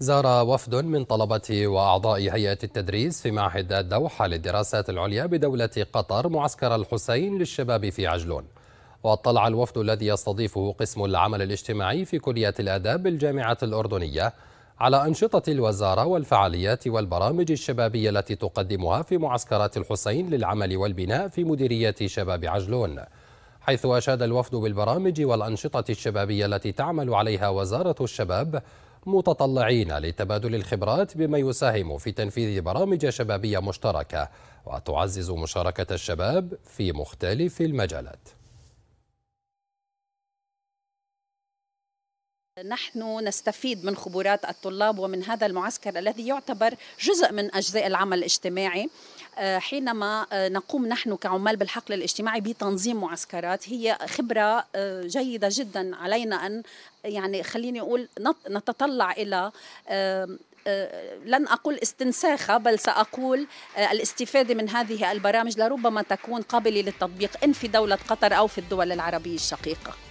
زار وفد من طلبة وأعضاء هيئة التدريس في معهد الدوحة للدراسات العليا بدولة قطر معسكر الحسين للشباب في عجلون واطلع الوفد الذي يستضيفه قسم العمل الاجتماعي في كلية الآداب بالجامعة الأردنية على أنشطة الوزارة والفعاليات والبرامج الشبابية التي تقدمها في معسكرات الحسين للعمل والبناء في مديرية شباب عجلون حيث أشاد الوفد بالبرامج والأنشطة الشبابية التي تعمل عليها وزارة الشباب متطلعين لتبادل الخبرات بما يساهم في تنفيذ برامج شبابية مشتركة وتعزز مشاركة الشباب في مختلف المجالات نحن نستفيد من خبرات الطلاب ومن هذا المعسكر الذي يعتبر جزء من اجزاء العمل الاجتماعي آه، حينما آه، نقوم نحن كعمال بالحقل الاجتماعي بتنظيم معسكرات هي خبرة آه، جيدة جدا علينا أن يعني خليني أقول نتطلع إلى لن أقول استنساخها بل سأقول الاستفادة من هذه البرامج لربما تكون قابلة للتطبيق إن في دولة قطر أو في الدول العربية الشقيقة